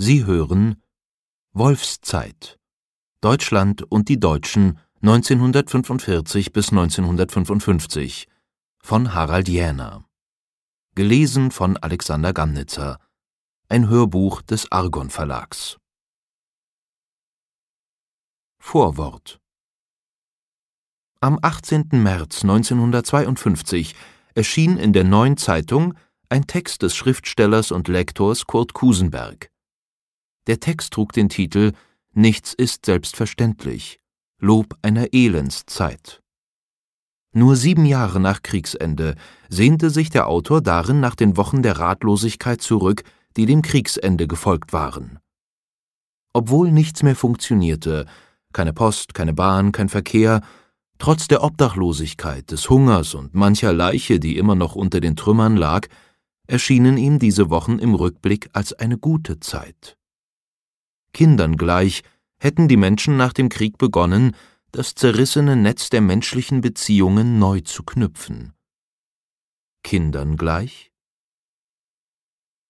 Sie hören Wolfszeit Deutschland und die Deutschen 1945 bis 1955 von Harald Jäner. Gelesen von Alexander Gamnitzer. Ein Hörbuch des Argon Verlags. Vorwort Am 18. März 1952 erschien in der Neuen Zeitung ein Text des Schriftstellers und Lektors Kurt Kusenberg. Der Text trug den Titel Nichts ist selbstverständlich. Lob einer Elendszeit. Nur sieben Jahre nach Kriegsende sehnte sich der Autor darin nach den Wochen der Ratlosigkeit zurück, die dem Kriegsende gefolgt waren. Obwohl nichts mehr funktionierte, keine Post, keine Bahn, kein Verkehr, trotz der Obdachlosigkeit, des Hungers und mancher Leiche, die immer noch unter den Trümmern lag, erschienen ihm diese Wochen im Rückblick als eine gute Zeit. Kindern gleich, hätten die Menschen nach dem Krieg begonnen, das zerrissene Netz der menschlichen Beziehungen neu zu knüpfen. Kindern gleich?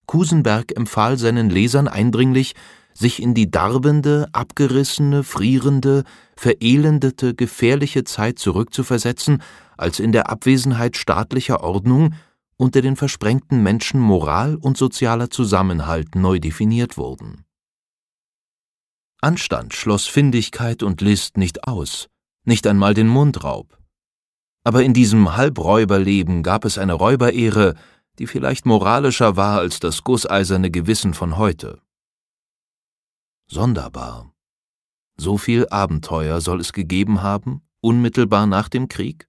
Kusenberg empfahl seinen Lesern eindringlich, sich in die darbende, abgerissene, frierende, verelendete, gefährliche Zeit zurückzuversetzen, als in der Abwesenheit staatlicher Ordnung unter den versprengten Menschen Moral und sozialer Zusammenhalt neu definiert wurden. Anstand schloss Findigkeit und List nicht aus, nicht einmal den Mundraub. Aber in diesem Halbräuberleben gab es eine Räuberehre, die vielleicht moralischer war als das gusseiserne Gewissen von heute. Sonderbar. So viel Abenteuer soll es gegeben haben, unmittelbar nach dem Krieg?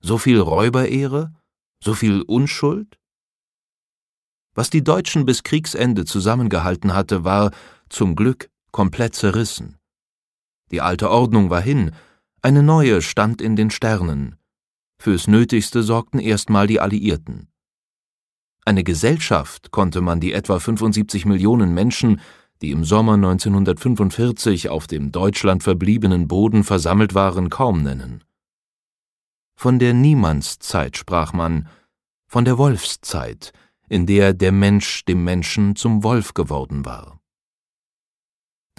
So viel Räuberehre? So viel Unschuld? Was die Deutschen bis Kriegsende zusammengehalten hatte, war, zum Glück, komplett zerrissen. Die alte Ordnung war hin, eine neue stand in den Sternen. Fürs Nötigste sorgten erstmal die Alliierten. Eine Gesellschaft konnte man die etwa 75 Millionen Menschen, die im Sommer 1945 auf dem Deutschland verbliebenen Boden versammelt waren, kaum nennen. Von der Niemandszeit sprach man, von der Wolfszeit, in der der Mensch dem Menschen zum Wolf geworden war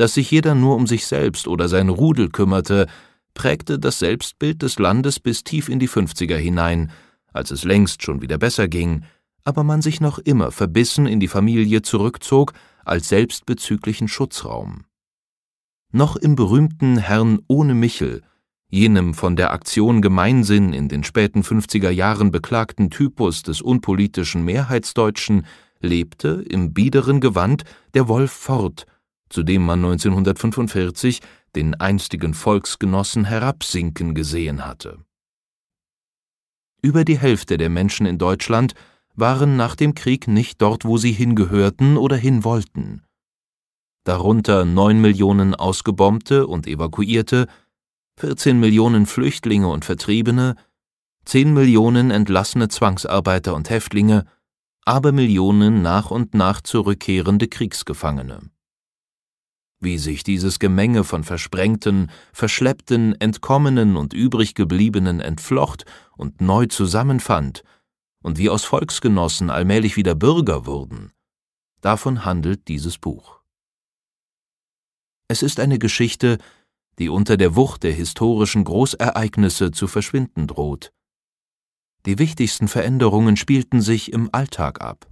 dass sich jeder nur um sich selbst oder sein Rudel kümmerte, prägte das Selbstbild des Landes bis tief in die 50er hinein, als es längst schon wieder besser ging, aber man sich noch immer verbissen in die Familie zurückzog als selbstbezüglichen Schutzraum. Noch im berühmten Herrn ohne Michel, jenem von der Aktion Gemeinsinn in den späten 50er Jahren beklagten Typus des unpolitischen Mehrheitsdeutschen, lebte im biederen Gewand der Wolf fort, zu dem man 1945 den einstigen Volksgenossen herabsinken gesehen hatte. Über die Hälfte der Menschen in Deutschland waren nach dem Krieg nicht dort, wo sie hingehörten oder hinwollten. Darunter neun Millionen Ausgebombte und Evakuierte, 14 Millionen Flüchtlinge und Vertriebene, 10 Millionen entlassene Zwangsarbeiter und Häftlinge, aber Millionen nach und nach zurückkehrende Kriegsgefangene wie sich dieses Gemenge von Versprengten, Verschleppten, Entkommenen und übriggebliebenen entflocht und neu zusammenfand, und wie aus Volksgenossen allmählich wieder Bürger wurden. Davon handelt dieses Buch. Es ist eine Geschichte, die unter der Wucht der historischen Großereignisse zu verschwinden droht. Die wichtigsten Veränderungen spielten sich im Alltag ab,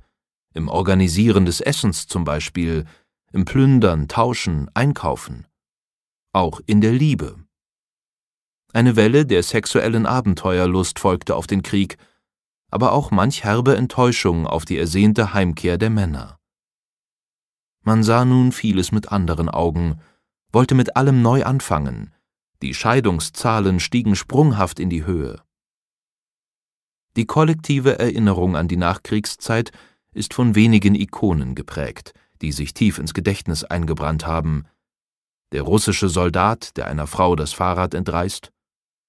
im Organisieren des Essens zum Beispiel, im Plündern, Tauschen, Einkaufen, auch in der Liebe. Eine Welle der sexuellen Abenteuerlust folgte auf den Krieg, aber auch manch herbe Enttäuschung auf die ersehnte Heimkehr der Männer. Man sah nun vieles mit anderen Augen, wollte mit allem neu anfangen, die Scheidungszahlen stiegen sprunghaft in die Höhe. Die kollektive Erinnerung an die Nachkriegszeit ist von wenigen Ikonen geprägt – die sich tief ins Gedächtnis eingebrannt haben. Der russische Soldat, der einer Frau das Fahrrad entreißt,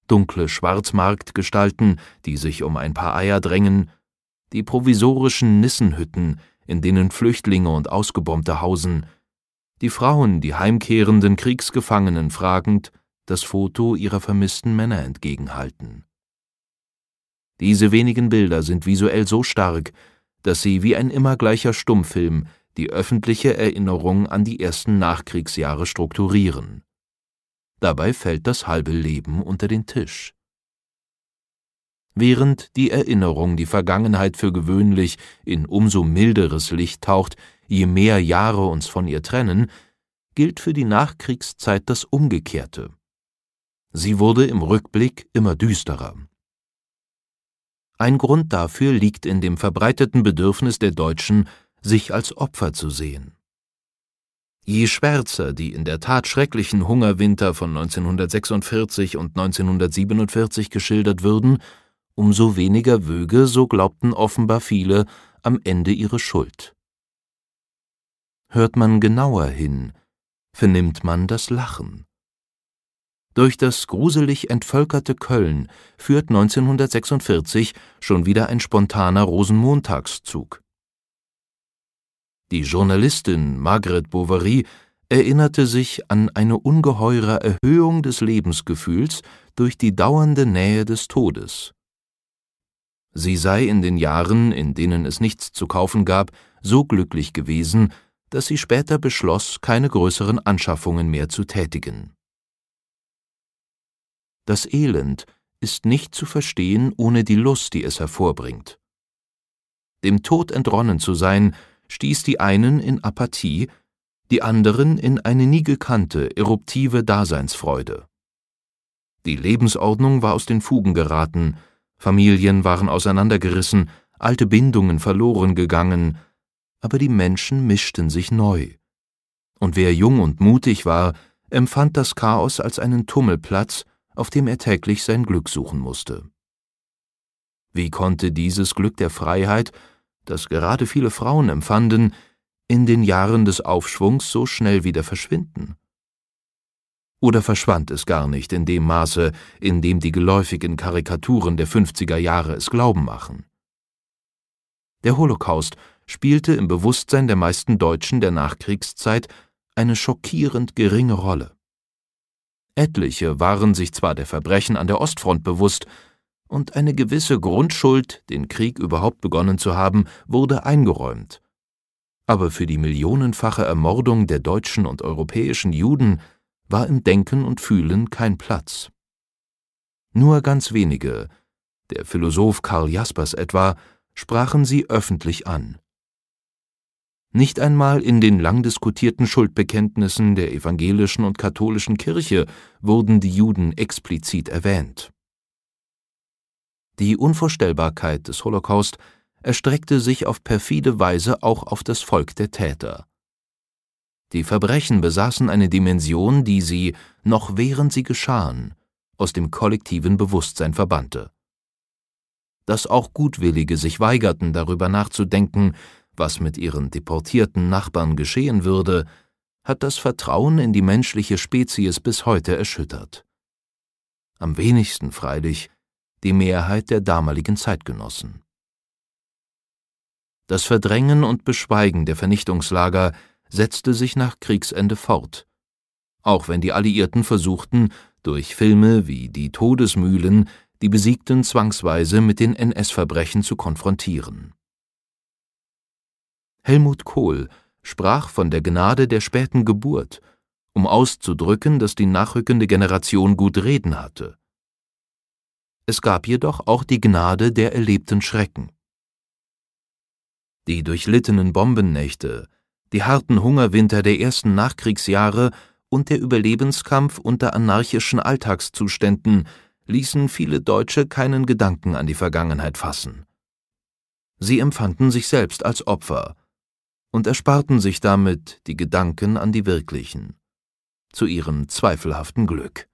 dunkle Schwarzmarktgestalten, die sich um ein paar Eier drängen, die provisorischen Nissenhütten, in denen Flüchtlinge und Ausgebombte hausen, die Frauen, die heimkehrenden Kriegsgefangenen fragend, das Foto ihrer vermissten Männer entgegenhalten. Diese wenigen Bilder sind visuell so stark, dass sie wie ein immer gleicher Stummfilm die öffentliche Erinnerung an die ersten Nachkriegsjahre strukturieren. Dabei fällt das halbe Leben unter den Tisch. Während die Erinnerung die Vergangenheit für gewöhnlich in umso milderes Licht taucht, je mehr Jahre uns von ihr trennen, gilt für die Nachkriegszeit das Umgekehrte. Sie wurde im Rückblick immer düsterer. Ein Grund dafür liegt in dem verbreiteten Bedürfnis der Deutschen sich als Opfer zu sehen. Je Schwärzer die in der Tat schrecklichen Hungerwinter von 1946 und 1947 geschildert würden, umso weniger wöge, so glaubten offenbar viele, am Ende ihre Schuld. Hört man genauer hin, vernimmt man das Lachen. Durch das gruselig entvölkerte Köln führt 1946 schon wieder ein spontaner Rosenmontagszug. Die Journalistin Margret Bovary erinnerte sich an eine ungeheure Erhöhung des Lebensgefühls durch die dauernde Nähe des Todes. Sie sei in den Jahren, in denen es nichts zu kaufen gab, so glücklich gewesen, dass sie später beschloss, keine größeren Anschaffungen mehr zu tätigen. Das Elend ist nicht zu verstehen ohne die Lust, die es hervorbringt. Dem Tod entronnen zu sein, stieß die einen in Apathie, die anderen in eine nie gekannte, eruptive Daseinsfreude. Die Lebensordnung war aus den Fugen geraten, Familien waren auseinandergerissen, alte Bindungen verloren gegangen, aber die Menschen mischten sich neu. Und wer jung und mutig war, empfand das Chaos als einen Tummelplatz, auf dem er täglich sein Glück suchen musste. Wie konnte dieses Glück der Freiheit das gerade viele Frauen empfanden, in den Jahren des Aufschwungs so schnell wieder verschwinden? Oder verschwand es gar nicht in dem Maße, in dem die geläufigen Karikaturen der 50er Jahre es glauben machen? Der Holocaust spielte im Bewusstsein der meisten Deutschen der Nachkriegszeit eine schockierend geringe Rolle. Etliche waren sich zwar der Verbrechen an der Ostfront bewusst, und eine gewisse Grundschuld, den Krieg überhaupt begonnen zu haben, wurde eingeräumt. Aber für die millionenfache Ermordung der deutschen und europäischen Juden war im Denken und Fühlen kein Platz. Nur ganz wenige, der Philosoph Karl Jaspers etwa, sprachen sie öffentlich an. Nicht einmal in den lang diskutierten Schuldbekenntnissen der evangelischen und katholischen Kirche wurden die Juden explizit erwähnt. Die Unvorstellbarkeit des Holocaust erstreckte sich auf perfide Weise auch auf das Volk der Täter. Die Verbrechen besaßen eine Dimension, die sie, noch während sie geschahen, aus dem kollektiven Bewusstsein verbannte. Dass auch Gutwillige sich weigerten, darüber nachzudenken, was mit ihren deportierten Nachbarn geschehen würde, hat das Vertrauen in die menschliche Spezies bis heute erschüttert. Am wenigsten freilich die Mehrheit der damaligen Zeitgenossen. Das Verdrängen und Beschweigen der Vernichtungslager setzte sich nach Kriegsende fort, auch wenn die Alliierten versuchten, durch Filme wie Die Todesmühlen die Besiegten zwangsweise mit den NS-Verbrechen zu konfrontieren. Helmut Kohl sprach von der Gnade der späten Geburt, um auszudrücken, dass die nachrückende Generation gut reden hatte es gab jedoch auch die Gnade der erlebten Schrecken. Die durchlittenen Bombennächte, die harten Hungerwinter der ersten Nachkriegsjahre und der Überlebenskampf unter anarchischen Alltagszuständen ließen viele Deutsche keinen Gedanken an die Vergangenheit fassen. Sie empfanden sich selbst als Opfer und ersparten sich damit die Gedanken an die wirklichen, zu ihrem zweifelhaften Glück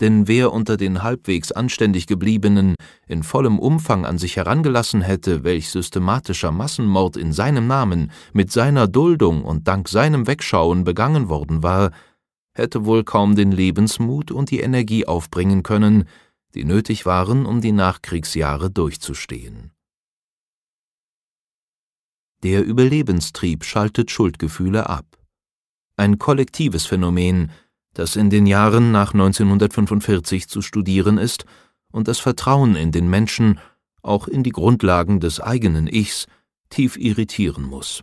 denn wer unter den halbwegs anständig gebliebenen in vollem Umfang an sich herangelassen hätte, welch systematischer Massenmord in seinem Namen, mit seiner Duldung und dank seinem Wegschauen begangen worden war, hätte wohl kaum den Lebensmut und die Energie aufbringen können, die nötig waren, um die Nachkriegsjahre durchzustehen. Der Überlebenstrieb schaltet Schuldgefühle ab. Ein kollektives Phänomen, das in den Jahren nach 1945 zu studieren ist und das Vertrauen in den Menschen, auch in die Grundlagen des eigenen Ichs, tief irritieren muss.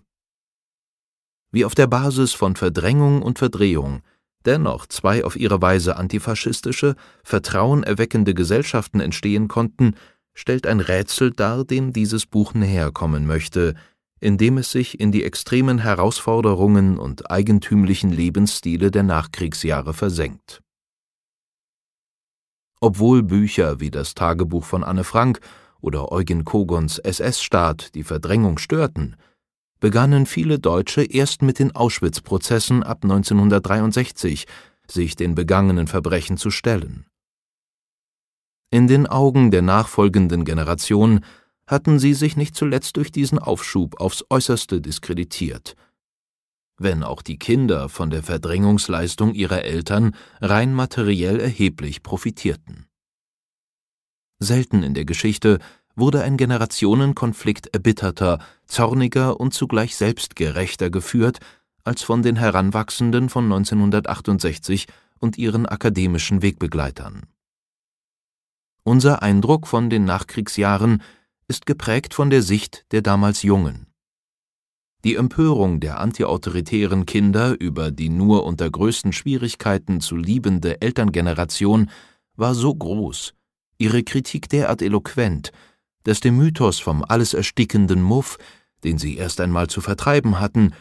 Wie auf der Basis von Verdrängung und Verdrehung dennoch zwei auf ihre Weise antifaschistische, vertrauenerweckende Gesellschaften entstehen konnten, stellt ein Rätsel dar, dem dieses Buch näher kommen möchte, indem es sich in die extremen Herausforderungen und eigentümlichen Lebensstile der Nachkriegsjahre versenkt. Obwohl Bücher wie das Tagebuch von Anne Frank oder Eugen Kogons SS-Staat die Verdrängung störten, begannen viele Deutsche erst mit den Auschwitz-Prozessen ab 1963 sich den begangenen Verbrechen zu stellen. In den Augen der nachfolgenden Generation hatten sie sich nicht zuletzt durch diesen Aufschub aufs äußerste diskreditiert. Wenn auch die Kinder von der Verdrängungsleistung ihrer Eltern rein materiell erheblich profitierten. Selten in der Geschichte wurde ein Generationenkonflikt erbitterter, zorniger und zugleich selbstgerechter geführt als von den Heranwachsenden von 1968 und ihren akademischen Wegbegleitern. Unser Eindruck von den Nachkriegsjahren ist geprägt von der Sicht der damals Jungen. Die Empörung der antiautoritären Kinder über die nur unter größten Schwierigkeiten zu liebende Elterngeneration war so groß, ihre Kritik derart eloquent, dass der Mythos vom alles erstickenden Muff, den sie erst einmal zu vertreiben hatten,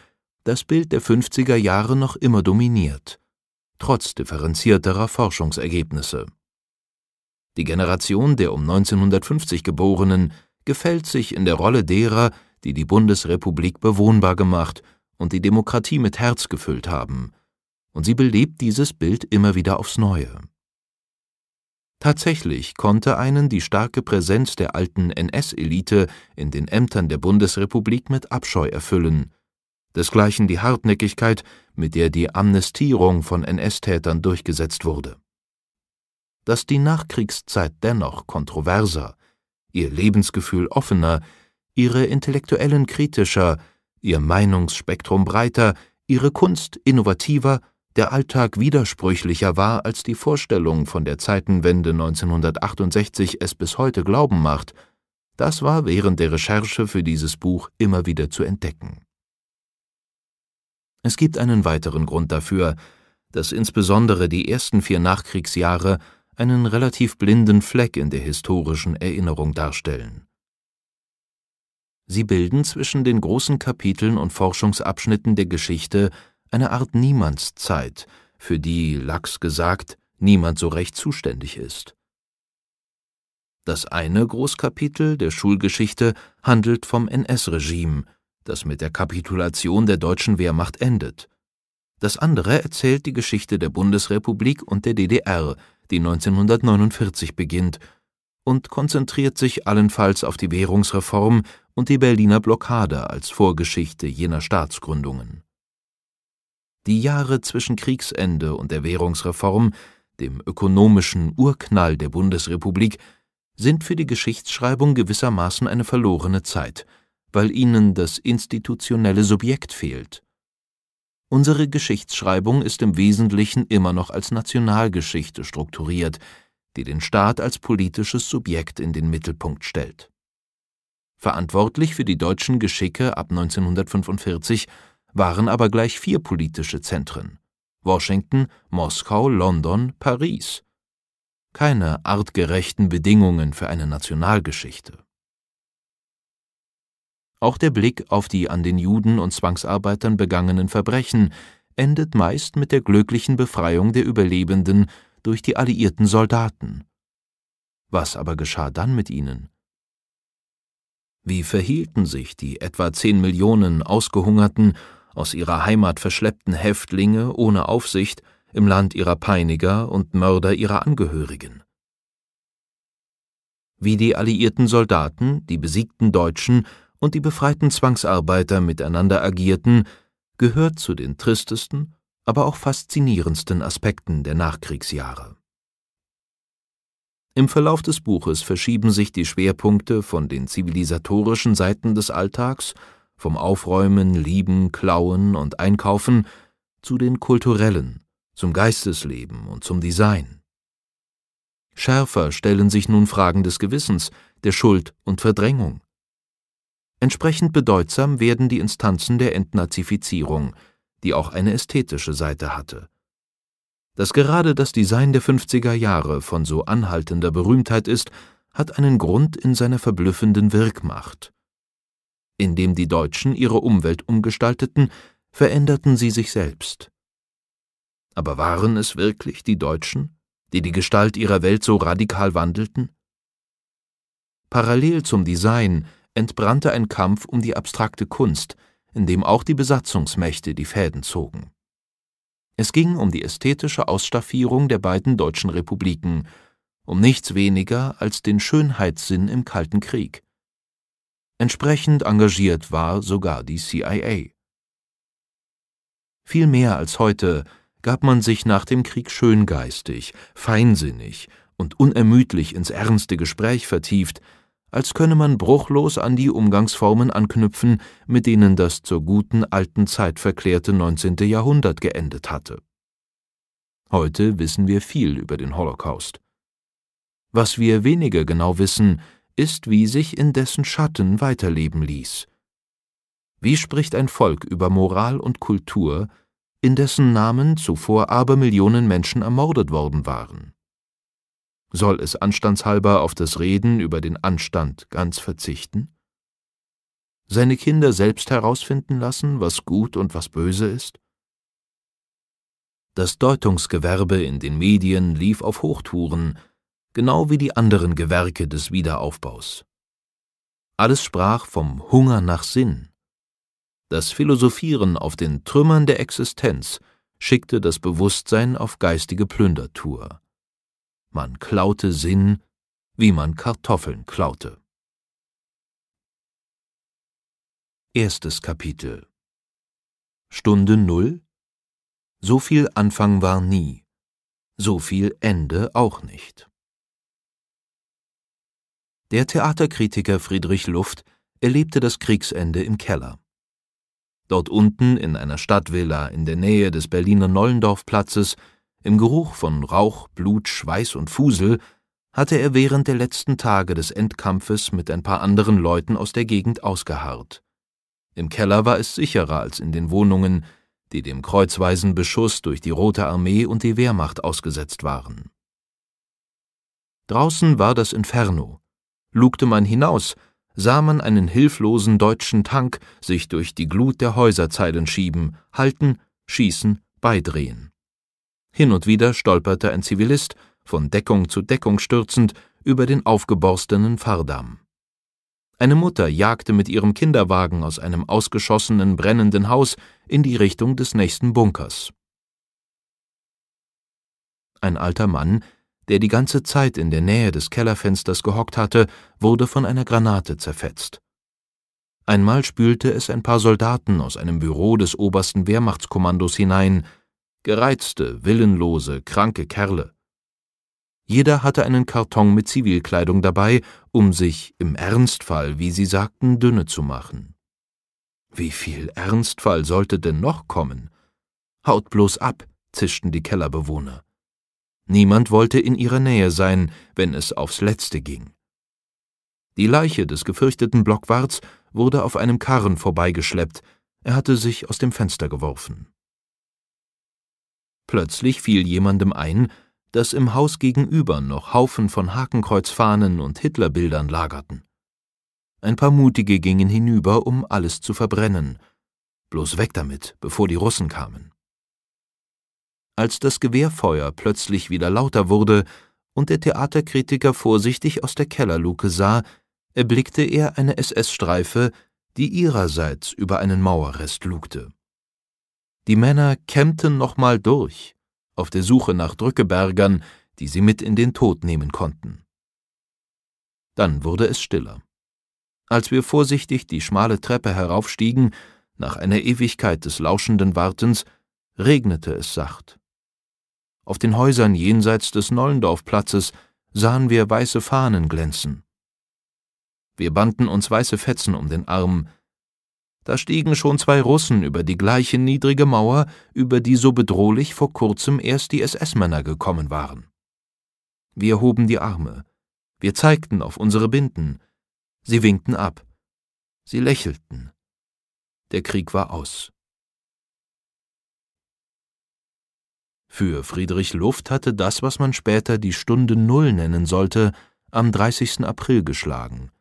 das Bild der 50er Jahre noch immer dominiert, trotz differenzierterer Forschungsergebnisse. Die Generation der um 1950 Geborenen gefällt sich in der Rolle derer, die die Bundesrepublik bewohnbar gemacht und die Demokratie mit Herz gefüllt haben, und sie belebt dieses Bild immer wieder aufs Neue. Tatsächlich konnte einen die starke Präsenz der alten NS-Elite in den Ämtern der Bundesrepublik mit Abscheu erfüllen, desgleichen die Hartnäckigkeit, mit der die Amnestierung von NS-Tätern durchgesetzt wurde. Dass die Nachkriegszeit dennoch kontroverser, ihr Lebensgefühl offener, ihre Intellektuellen kritischer, ihr Meinungsspektrum breiter, ihre Kunst innovativer, der Alltag widersprüchlicher war, als die Vorstellung von der Zeitenwende 1968 es bis heute glauben macht, das war während der Recherche für dieses Buch immer wieder zu entdecken. Es gibt einen weiteren Grund dafür, dass insbesondere die ersten vier Nachkriegsjahre einen relativ blinden Fleck in der historischen Erinnerung darstellen. Sie bilden zwischen den großen Kapiteln und Forschungsabschnitten der Geschichte eine Art Niemandszeit, für die, lax gesagt, niemand so recht zuständig ist. Das eine Großkapitel der Schulgeschichte handelt vom NS-Regime, das mit der Kapitulation der deutschen Wehrmacht endet. Das andere erzählt die Geschichte der Bundesrepublik und der DDR, die 1949 beginnt, und konzentriert sich allenfalls auf die Währungsreform und die Berliner Blockade als Vorgeschichte jener Staatsgründungen. Die Jahre zwischen Kriegsende und der Währungsreform, dem ökonomischen Urknall der Bundesrepublik, sind für die Geschichtsschreibung gewissermaßen eine verlorene Zeit, weil ihnen das institutionelle Subjekt fehlt Unsere Geschichtsschreibung ist im Wesentlichen immer noch als Nationalgeschichte strukturiert, die den Staat als politisches Subjekt in den Mittelpunkt stellt. Verantwortlich für die deutschen Geschicke ab 1945 waren aber gleich vier politische Zentren Washington, Moskau, London, Paris. Keine artgerechten Bedingungen für eine Nationalgeschichte. Auch der Blick auf die an den Juden und Zwangsarbeitern begangenen Verbrechen endet meist mit der glücklichen Befreiung der Überlebenden durch die alliierten Soldaten. Was aber geschah dann mit ihnen? Wie verhielten sich die etwa zehn Millionen ausgehungerten, aus ihrer Heimat verschleppten Häftlinge ohne Aufsicht im Land ihrer Peiniger und Mörder ihrer Angehörigen? Wie die alliierten Soldaten die besiegten Deutschen und die befreiten Zwangsarbeiter miteinander agierten, gehört zu den tristesten, aber auch faszinierendsten Aspekten der Nachkriegsjahre. Im Verlauf des Buches verschieben sich die Schwerpunkte von den zivilisatorischen Seiten des Alltags, vom Aufräumen, Lieben, Klauen und Einkaufen, zu den kulturellen, zum Geistesleben und zum Design. Schärfer stellen sich nun Fragen des Gewissens, der Schuld und Verdrängung, Entsprechend bedeutsam werden die Instanzen der Entnazifizierung, die auch eine ästhetische Seite hatte. Dass gerade das Design der 50er Jahre von so anhaltender Berühmtheit ist, hat einen Grund in seiner verblüffenden Wirkmacht. Indem die Deutschen ihre Umwelt umgestalteten, veränderten sie sich selbst. Aber waren es wirklich die Deutschen, die die Gestalt ihrer Welt so radikal wandelten? Parallel zum Design entbrannte ein Kampf um die abstrakte Kunst, in dem auch die Besatzungsmächte die Fäden zogen. Es ging um die ästhetische Ausstaffierung der beiden deutschen Republiken, um nichts weniger als den Schönheitssinn im Kalten Krieg. Entsprechend engagiert war sogar die CIA. Viel mehr als heute gab man sich nach dem Krieg schöngeistig, feinsinnig und unermüdlich ins ernste Gespräch vertieft, als könne man bruchlos an die Umgangsformen anknüpfen, mit denen das zur guten alten Zeit verklärte 19. Jahrhundert geendet hatte. Heute wissen wir viel über den Holocaust. Was wir weniger genau wissen, ist, wie sich in dessen Schatten weiterleben ließ. Wie spricht ein Volk über Moral und Kultur, in dessen Namen zuvor Abermillionen Menschen ermordet worden waren? soll es anstandshalber auf das Reden über den Anstand ganz verzichten? Seine Kinder selbst herausfinden lassen, was gut und was böse ist? Das Deutungsgewerbe in den Medien lief auf Hochtouren, genau wie die anderen Gewerke des Wiederaufbaus. Alles sprach vom Hunger nach Sinn. Das Philosophieren auf den Trümmern der Existenz schickte das Bewusstsein auf geistige Plündertour man klaute Sinn, wie man Kartoffeln klaute. Erstes Kapitel Stunde Null So viel Anfang war nie, so viel Ende auch nicht. Der Theaterkritiker Friedrich Luft erlebte das Kriegsende im Keller. Dort unten in einer Stadtvilla in der Nähe des Berliner Nollendorfplatzes im Geruch von Rauch, Blut, Schweiß und Fusel hatte er während der letzten Tage des Endkampfes mit ein paar anderen Leuten aus der Gegend ausgeharrt. Im Keller war es sicherer als in den Wohnungen, die dem kreuzweisen Beschuss durch die Rote Armee und die Wehrmacht ausgesetzt waren. Draußen war das Inferno. Lugte man hinaus, sah man einen hilflosen deutschen Tank sich durch die Glut der Häuserzeilen schieben, halten, schießen, beidrehen. Hin und wieder stolperte ein Zivilist, von Deckung zu Deckung stürzend, über den aufgeborstenen Fahrdamm. Eine Mutter jagte mit ihrem Kinderwagen aus einem ausgeschossenen, brennenden Haus in die Richtung des nächsten Bunkers. Ein alter Mann, der die ganze Zeit in der Nähe des Kellerfensters gehockt hatte, wurde von einer Granate zerfetzt. Einmal spülte es ein paar Soldaten aus einem Büro des obersten Wehrmachtskommandos hinein, gereizte, willenlose, kranke Kerle. Jeder hatte einen Karton mit Zivilkleidung dabei, um sich im Ernstfall, wie sie sagten, dünne zu machen. Wie viel Ernstfall sollte denn noch kommen? Haut bloß ab, zischten die Kellerbewohner. Niemand wollte in ihrer Nähe sein, wenn es aufs Letzte ging. Die Leiche des gefürchteten Blockwarts wurde auf einem Karren vorbeigeschleppt, er hatte sich aus dem Fenster geworfen. Plötzlich fiel jemandem ein, dass im Haus gegenüber noch Haufen von Hakenkreuzfahnen und Hitlerbildern lagerten. Ein paar Mutige gingen hinüber, um alles zu verbrennen. Bloß weg damit, bevor die Russen kamen. Als das Gewehrfeuer plötzlich wieder lauter wurde und der Theaterkritiker vorsichtig aus der Kellerluke sah, erblickte er eine SS-Streife, die ihrerseits über einen Mauerrest lugte. Die Männer kämmten nochmal durch, auf der Suche nach Drückebergern, die sie mit in den Tod nehmen konnten. Dann wurde es stiller. Als wir vorsichtig die schmale Treppe heraufstiegen, nach einer Ewigkeit des lauschenden Wartens, regnete es sacht. Auf den Häusern jenseits des Nollendorfplatzes sahen wir weiße Fahnen glänzen. Wir banden uns weiße Fetzen um den Arm, da stiegen schon zwei Russen über die gleiche niedrige Mauer, über die so bedrohlich vor kurzem erst die SS-Männer gekommen waren. Wir hoben die Arme. Wir zeigten auf unsere Binden. Sie winkten ab. Sie lächelten. Der Krieg war aus. Für Friedrich Luft hatte das, was man später die Stunde Null nennen sollte, am 30. April geschlagen,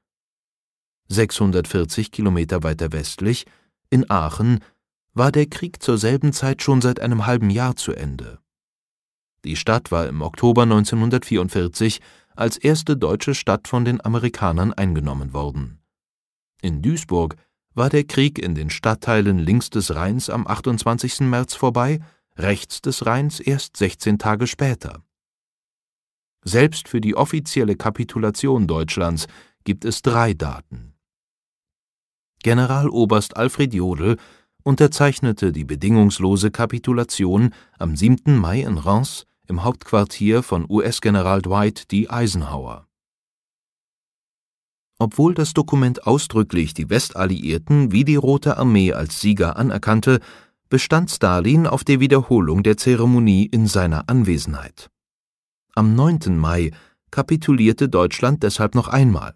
640 Kilometer weiter westlich, in Aachen, war der Krieg zur selben Zeit schon seit einem halben Jahr zu Ende. Die Stadt war im Oktober 1944 als erste deutsche Stadt von den Amerikanern eingenommen worden. In Duisburg war der Krieg in den Stadtteilen links des Rheins am 28. März vorbei, rechts des Rheins erst 16 Tage später. Selbst für die offizielle Kapitulation Deutschlands gibt es drei Daten. Generaloberst Alfred Jodl unterzeichnete die bedingungslose Kapitulation am 7. Mai in Reims im Hauptquartier von US-General Dwight D. Eisenhower. Obwohl das Dokument ausdrücklich die Westalliierten wie die Rote Armee als Sieger anerkannte, bestand Stalin auf der Wiederholung der Zeremonie in seiner Anwesenheit. Am 9. Mai kapitulierte Deutschland deshalb noch einmal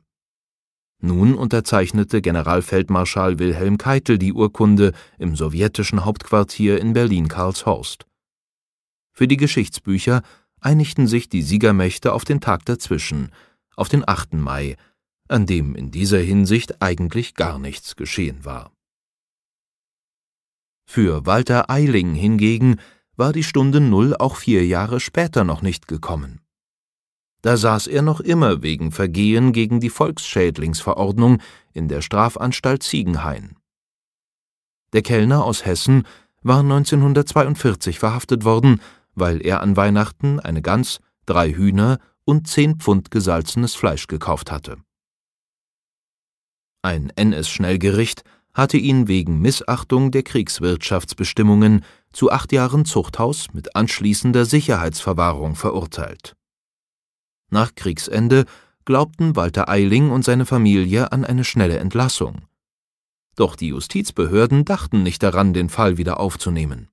nun unterzeichnete Generalfeldmarschall Wilhelm Keitel die Urkunde im sowjetischen Hauptquartier in Berlin-Karlshorst. Für die Geschichtsbücher einigten sich die Siegermächte auf den Tag dazwischen, auf den 8. Mai, an dem in dieser Hinsicht eigentlich gar nichts geschehen war. Für Walter Eiling hingegen war die Stunde Null auch vier Jahre später noch nicht gekommen. Da saß er noch immer wegen Vergehen gegen die Volksschädlingsverordnung in der Strafanstalt Ziegenhain. Der Kellner aus Hessen war 1942 verhaftet worden, weil er an Weihnachten eine Gans, drei Hühner und zehn Pfund gesalzenes Fleisch gekauft hatte. Ein NS-Schnellgericht hatte ihn wegen Missachtung der Kriegswirtschaftsbestimmungen zu acht Jahren Zuchthaus mit anschließender Sicherheitsverwahrung verurteilt nach Kriegsende glaubten Walter Eiling und seine Familie an eine schnelle Entlassung. Doch die Justizbehörden dachten nicht daran, den Fall wieder aufzunehmen.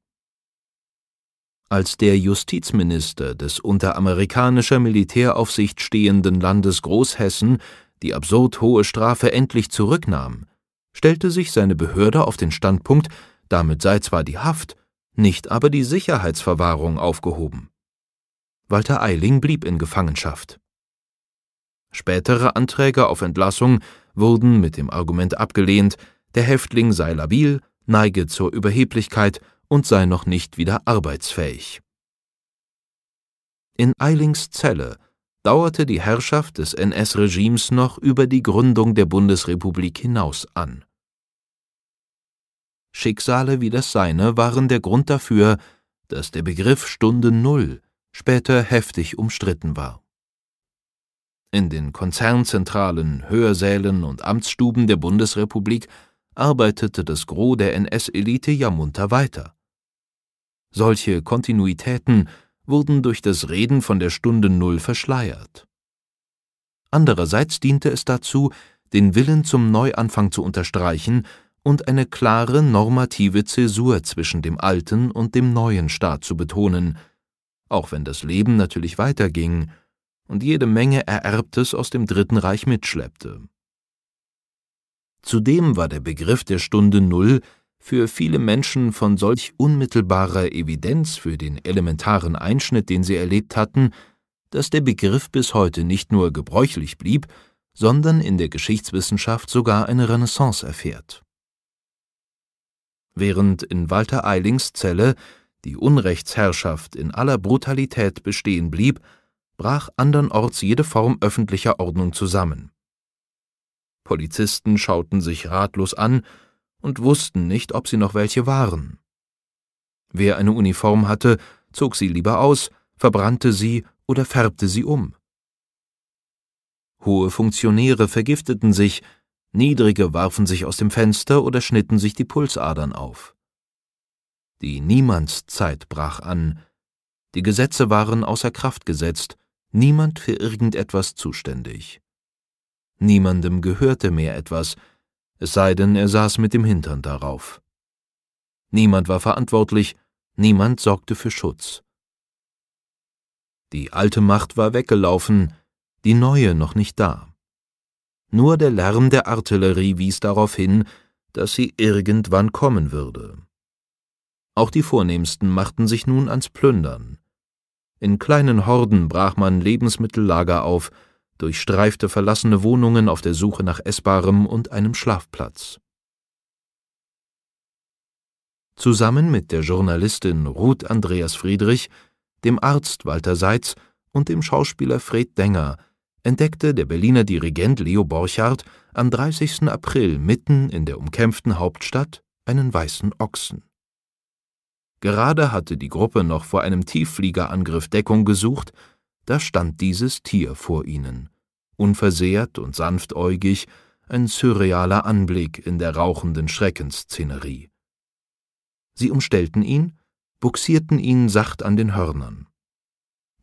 Als der Justizminister des unter amerikanischer Militäraufsicht stehenden Landes Großhessen die absurd hohe Strafe endlich zurücknahm, stellte sich seine Behörde auf den Standpunkt, damit sei zwar die Haft, nicht aber die Sicherheitsverwahrung aufgehoben. Walter Eiling blieb in Gefangenschaft. Spätere Anträge auf Entlassung wurden mit dem Argument abgelehnt, der Häftling sei labil, neige zur Überheblichkeit und sei noch nicht wieder arbeitsfähig. In Eilings Zelle dauerte die Herrschaft des NS-Regimes noch über die Gründung der Bundesrepublik hinaus an. Schicksale wie das seine waren der Grund dafür, dass der Begriff Stunde Null später heftig umstritten war. In den Konzernzentralen, Hörsälen und Amtsstuben der Bundesrepublik arbeitete das Gros der NS-Elite ja munter weiter. Solche Kontinuitäten wurden durch das Reden von der Stunde Null verschleiert. Andererseits diente es dazu, den Willen zum Neuanfang zu unterstreichen und eine klare normative Zäsur zwischen dem alten und dem neuen Staat zu betonen – auch wenn das Leben natürlich weiterging und jede Menge Ererbtes aus dem Dritten Reich mitschleppte. Zudem war der Begriff der Stunde Null für viele Menschen von solch unmittelbarer Evidenz für den elementaren Einschnitt, den sie erlebt hatten, dass der Begriff bis heute nicht nur gebräuchlich blieb, sondern in der Geschichtswissenschaft sogar eine Renaissance erfährt. Während in Walter Eilings Zelle die Unrechtsherrschaft in aller Brutalität bestehen blieb, brach andernorts jede Form öffentlicher Ordnung zusammen. Polizisten schauten sich ratlos an und wussten nicht, ob sie noch welche waren. Wer eine Uniform hatte, zog sie lieber aus, verbrannte sie oder färbte sie um. Hohe Funktionäre vergifteten sich, niedrige warfen sich aus dem Fenster oder schnitten sich die Pulsadern auf. Die Niemandszeit brach an. Die Gesetze waren außer Kraft gesetzt, niemand für irgendetwas zuständig. Niemandem gehörte mehr etwas, es sei denn, er saß mit dem Hintern darauf. Niemand war verantwortlich, niemand sorgte für Schutz. Die alte Macht war weggelaufen, die neue noch nicht da. Nur der Lärm der Artillerie wies darauf hin, dass sie irgendwann kommen würde. Auch die Vornehmsten machten sich nun ans Plündern. In kleinen Horden brach man Lebensmittellager auf, durchstreifte verlassene Wohnungen auf der Suche nach Essbarem und einem Schlafplatz. Zusammen mit der Journalistin Ruth Andreas Friedrich, dem Arzt Walter Seitz und dem Schauspieler Fred Denger entdeckte der Berliner Dirigent Leo Borchardt am 30. April mitten in der umkämpften Hauptstadt einen weißen Ochsen. Gerade hatte die Gruppe noch vor einem Tieffliegerangriff Deckung gesucht, da stand dieses Tier vor ihnen. Unversehrt und sanftäugig, ein surrealer Anblick in der rauchenden Schreckensszenerie. Sie umstellten ihn, buxierten ihn sacht an den Hörnern.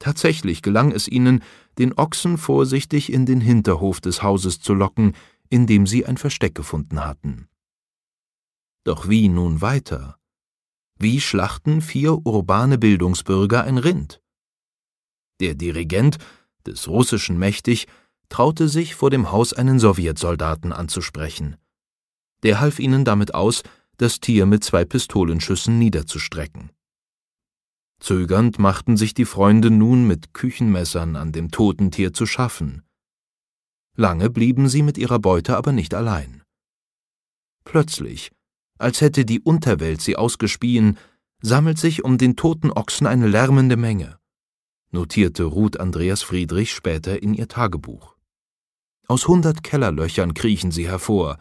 Tatsächlich gelang es ihnen, den Ochsen vorsichtig in den Hinterhof des Hauses zu locken, in dem sie ein Versteck gefunden hatten. Doch wie nun weiter? Wie schlachten vier urbane Bildungsbürger ein Rind? Der Dirigent, des Russischen mächtig, traute sich vor dem Haus einen Sowjetsoldaten anzusprechen. Der half ihnen damit aus, das Tier mit zwei Pistolenschüssen niederzustrecken. Zögernd machten sich die Freunde nun mit Küchenmessern an dem toten Tier zu schaffen. Lange blieben sie mit ihrer Beute aber nicht allein. Plötzlich als hätte die Unterwelt sie ausgespien, sammelt sich um den toten Ochsen eine lärmende Menge, notierte Ruth Andreas Friedrich später in ihr Tagebuch. Aus hundert Kellerlöchern kriechen sie hervor,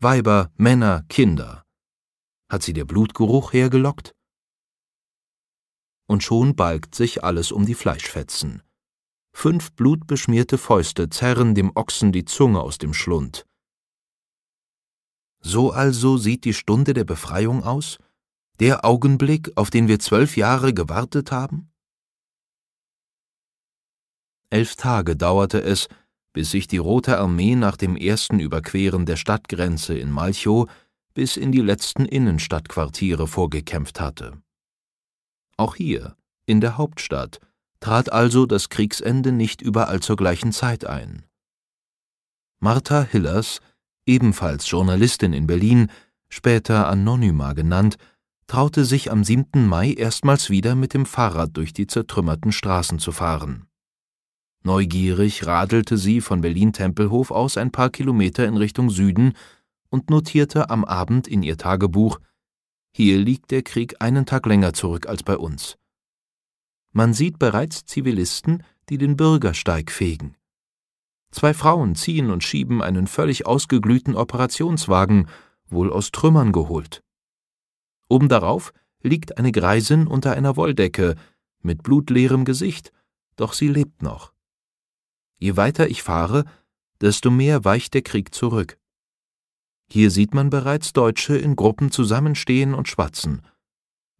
Weiber, Männer, Kinder. Hat sie der Blutgeruch hergelockt? Und schon balgt sich alles um die Fleischfetzen. Fünf blutbeschmierte Fäuste zerren dem Ochsen die Zunge aus dem Schlund. So also sieht die Stunde der Befreiung aus, der Augenblick, auf den wir zwölf Jahre gewartet haben? Elf Tage dauerte es, bis sich die Rote Armee nach dem ersten Überqueren der Stadtgrenze in Malchow bis in die letzten Innenstadtquartiere vorgekämpft hatte. Auch hier, in der Hauptstadt, trat also das Kriegsende nicht überall zur gleichen Zeit ein. Martha Hillers ebenfalls Journalistin in Berlin, später Anonyma genannt, traute sich am 7. Mai erstmals wieder mit dem Fahrrad durch die zertrümmerten Straßen zu fahren. Neugierig radelte sie von Berlin-Tempelhof aus ein paar Kilometer in Richtung Süden und notierte am Abend in ihr Tagebuch: Hier liegt der Krieg einen Tag länger zurück als bei uns. Man sieht bereits Zivilisten, die den Bürgersteig fegen. Zwei Frauen ziehen und schieben einen völlig ausgeglühten Operationswagen, wohl aus Trümmern geholt. Oben darauf liegt eine Greisin unter einer Wolldecke, mit blutleerem Gesicht, doch sie lebt noch. Je weiter ich fahre, desto mehr weicht der Krieg zurück. Hier sieht man bereits Deutsche in Gruppen zusammenstehen und schwatzen.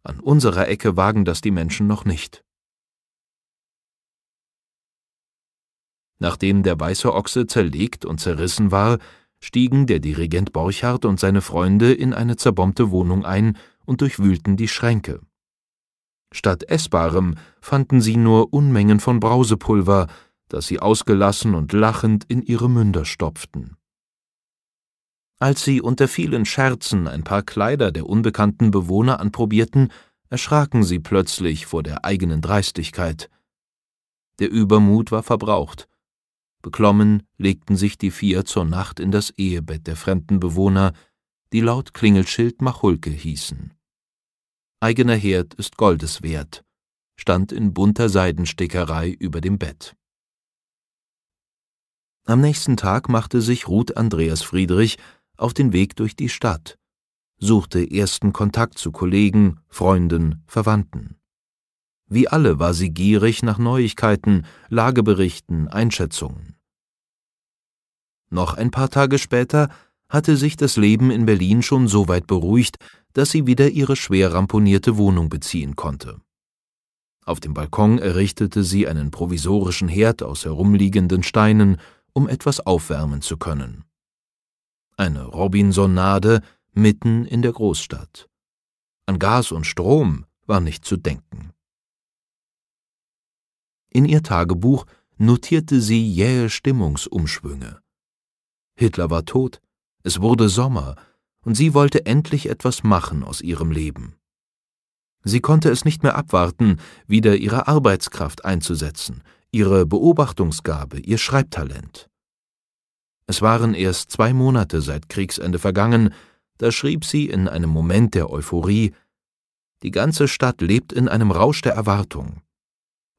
An unserer Ecke wagen das die Menschen noch nicht. Nachdem der weiße Ochse zerlegt und zerrissen war, stiegen der Dirigent Borchardt und seine Freunde in eine zerbombte Wohnung ein und durchwühlten die Schränke. Statt Essbarem fanden sie nur Unmengen von Brausepulver, das sie ausgelassen und lachend in ihre Münder stopften. Als sie unter vielen Scherzen ein paar Kleider der unbekannten Bewohner anprobierten, erschraken sie plötzlich vor der eigenen Dreistigkeit. Der Übermut war verbraucht, Beklommen legten sich die vier zur Nacht in das Ehebett der fremden Bewohner, die laut Klingelschild Machulke hießen. Eigener Herd ist Goldes wert, stand in bunter Seidenstickerei über dem Bett. Am nächsten Tag machte sich Ruth Andreas Friedrich auf den Weg durch die Stadt, suchte ersten Kontakt zu Kollegen, Freunden, Verwandten. Wie alle war sie gierig nach Neuigkeiten, Lageberichten, Einschätzungen. Noch ein paar Tage später hatte sich das Leben in Berlin schon so weit beruhigt, dass sie wieder ihre schwer ramponierte Wohnung beziehen konnte. Auf dem Balkon errichtete sie einen provisorischen Herd aus herumliegenden Steinen, um etwas aufwärmen zu können. Eine Robinsonade mitten in der Großstadt. An Gas und Strom war nicht zu denken. In ihr Tagebuch notierte sie jähe Stimmungsumschwünge. Hitler war tot, es wurde Sommer, und sie wollte endlich etwas machen aus ihrem Leben. Sie konnte es nicht mehr abwarten, wieder ihre Arbeitskraft einzusetzen, ihre Beobachtungsgabe, ihr Schreibtalent. Es waren erst zwei Monate seit Kriegsende vergangen, da schrieb sie in einem Moment der Euphorie Die ganze Stadt lebt in einem Rausch der Erwartung.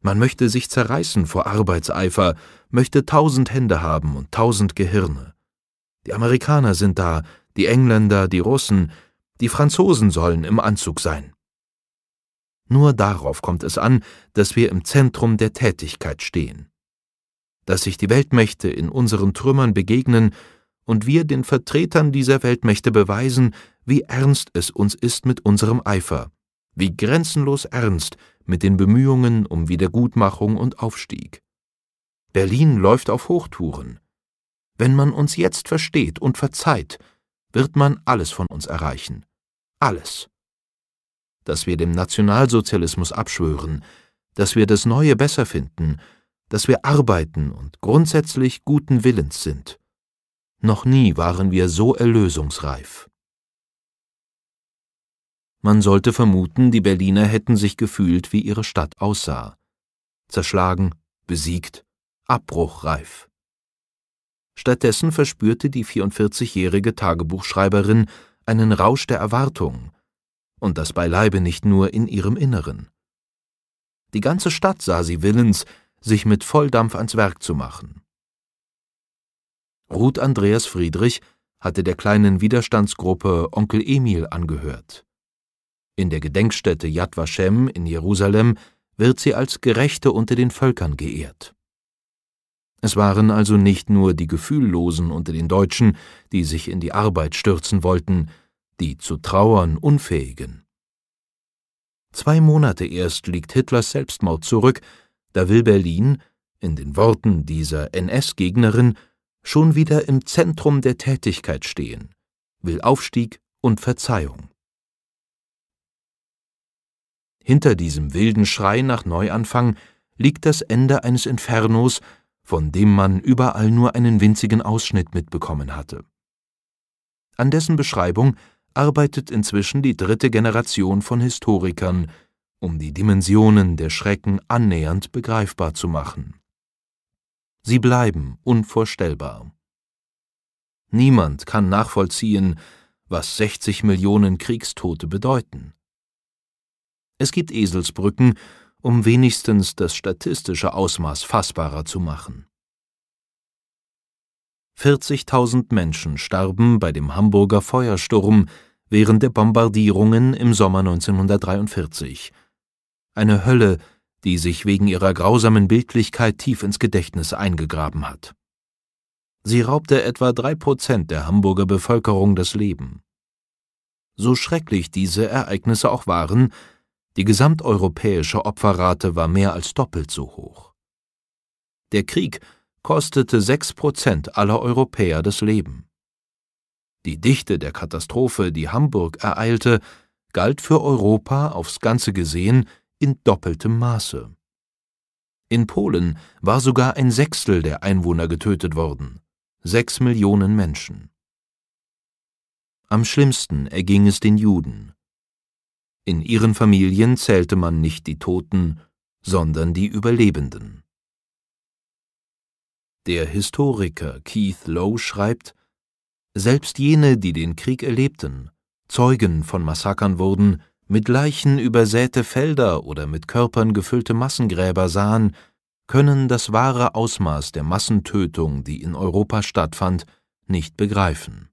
Man möchte sich zerreißen vor Arbeitseifer, möchte tausend Hände haben und tausend Gehirne. Die Amerikaner sind da, die Engländer, die Russen, die Franzosen sollen im Anzug sein. Nur darauf kommt es an, dass wir im Zentrum der Tätigkeit stehen. Dass sich die Weltmächte in unseren Trümmern begegnen und wir den Vertretern dieser Weltmächte beweisen, wie ernst es uns ist mit unserem Eifer, wie grenzenlos ernst mit den Bemühungen um Wiedergutmachung und Aufstieg. Berlin läuft auf Hochtouren. Wenn man uns jetzt versteht und verzeiht, wird man alles von uns erreichen. Alles. Dass wir dem Nationalsozialismus abschwören, dass wir das Neue besser finden, dass wir arbeiten und grundsätzlich guten Willens sind. Noch nie waren wir so erlösungsreif. Man sollte vermuten, die Berliner hätten sich gefühlt, wie ihre Stadt aussah. Zerschlagen, besiegt, abbruchreif. Stattdessen verspürte die 44-jährige Tagebuchschreiberin einen Rausch der Erwartung, und das beileibe nicht nur in ihrem Inneren. Die ganze Stadt sah sie willens, sich mit Volldampf ans Werk zu machen. Ruth Andreas Friedrich hatte der kleinen Widerstandsgruppe Onkel Emil angehört. In der Gedenkstätte Yad Vashem in Jerusalem wird sie als Gerechte unter den Völkern geehrt. Es waren also nicht nur die Gefühllosen unter den Deutschen, die sich in die Arbeit stürzen wollten, die zu trauern Unfähigen. Zwei Monate erst liegt Hitlers Selbstmord zurück, da will Berlin, in den Worten dieser NS-Gegnerin, schon wieder im Zentrum der Tätigkeit stehen, will Aufstieg und Verzeihung. Hinter diesem wilden Schrei nach Neuanfang liegt das Ende eines Infernos, von dem man überall nur einen winzigen Ausschnitt mitbekommen hatte. An dessen Beschreibung arbeitet inzwischen die dritte Generation von Historikern, um die Dimensionen der Schrecken annähernd begreifbar zu machen. Sie bleiben unvorstellbar. Niemand kann nachvollziehen, was 60 Millionen Kriegstote bedeuten. Es gibt Eselsbrücken, um wenigstens das statistische Ausmaß fassbarer zu machen. 40.000 Menschen starben bei dem Hamburger Feuersturm während der Bombardierungen im Sommer 1943. Eine Hölle, die sich wegen ihrer grausamen Bildlichkeit tief ins Gedächtnis eingegraben hat. Sie raubte etwa drei Prozent der Hamburger Bevölkerung das Leben. So schrecklich diese Ereignisse auch waren, die gesamteuropäische Opferrate war mehr als doppelt so hoch. Der Krieg kostete sechs Prozent aller Europäer das Leben. Die Dichte der Katastrophe, die Hamburg ereilte, galt für Europa aufs Ganze gesehen in doppeltem Maße. In Polen war sogar ein Sechstel der Einwohner getötet worden, sechs Millionen Menschen. Am schlimmsten erging es den Juden. In ihren Familien zählte man nicht die Toten, sondern die Überlebenden. Der Historiker Keith Lowe schreibt, selbst jene, die den Krieg erlebten, Zeugen von Massakern wurden, mit Leichen übersäte Felder oder mit Körpern gefüllte Massengräber sahen, können das wahre Ausmaß der Massentötung, die in Europa stattfand, nicht begreifen.